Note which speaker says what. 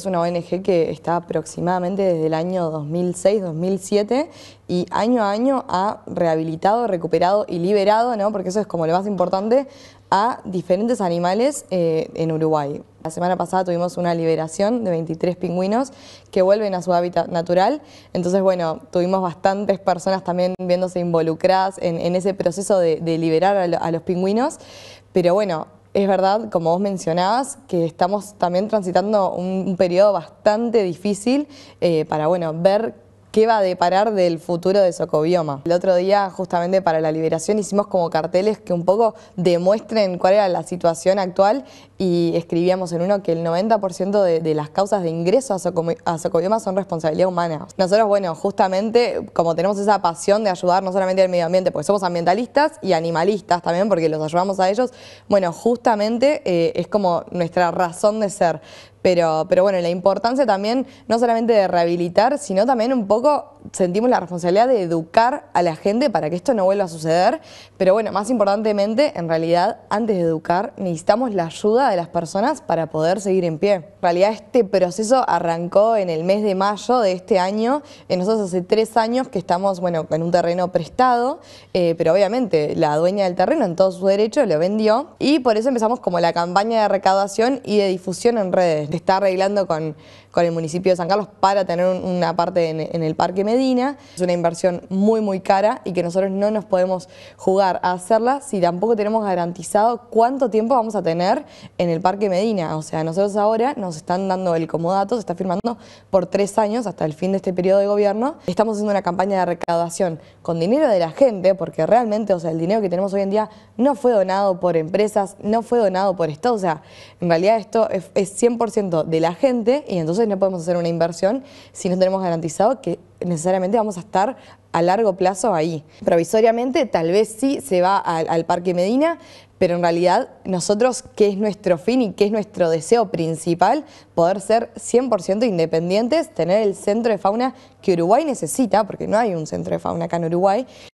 Speaker 1: Es una ONG que está aproximadamente desde el año 2006-2007 y año a año ha rehabilitado, recuperado y liberado, ¿no? porque eso es como lo más importante, a diferentes animales eh, en Uruguay. La semana pasada tuvimos una liberación de 23 pingüinos que vuelven a su hábitat natural. Entonces, bueno, tuvimos bastantes personas también viéndose involucradas en, ese proceso de, liberar a los pingüinos. Pero bueno, es verdad, como vos mencionabas, que estamos también transitando un, periodo bastante difícil eh, para bueno, ver qué va a deparar del futuro de Socobioma. El otro día, justamente para la liberación, hicimos como carteles que un poco demuestren cuál era la situación actual y escribíamos en uno que el 90% de, las causas de ingreso a, Socobioma son responsabilidad humana. Nosotros, bueno, justamente como tenemos esa pasión de ayudar no solamente al medio ambiente, porque somos ambientalistas y animalistas también, porque los ayudamos a ellos, bueno, justamente eh, es como nuestra razón de ser pero, pero bueno, la importancia también, no solamente de rehabilitar, sino también un poco sentimos la responsabilidad de educar a la gente para que esto no vuelva a suceder. Pero bueno, más importantemente, en realidad, antes de educar, necesitamos la ayuda de las personas para poder seguir en pie. En realidad, este proceso arrancó en el mes de mayo de este año. Eh, nosotros hace tres años que estamos, bueno, en un terreno prestado, eh, pero obviamente la dueña del terreno en todo su derecho lo vendió y por eso empezamos como la campaña de recaudación y de difusión en redes, está arreglando con, el municipio de San Carlos para tener una parte en, el Parque Medina. Es una inversión muy, muy cara y que nosotros no nos podemos jugar a hacerla si tampoco tenemos garantizado cuánto tiempo vamos a tener en el Parque Medina. O sea, nosotros ahora nos están dando el comodato, se está firmando por tres años hasta el fin de este periodo de gobierno. Estamos haciendo una campaña de recaudación con dinero de la gente, porque realmente, o sea, el dinero que tenemos hoy en día no fue donado por empresas, no fue donado por Estado. O sea, en realidad esto es 100% de la gente y entonces no podemos hacer una inversión si no tenemos garantizado que necesariamente vamos a estar a largo plazo ahí. Provisoriamente tal vez sí se va al, al Parque Medina, pero en realidad nosotros, que es nuestro fin y que es nuestro deseo principal? Poder ser 100% independientes, tener el centro de fauna que Uruguay necesita, porque no hay un centro de fauna acá en Uruguay,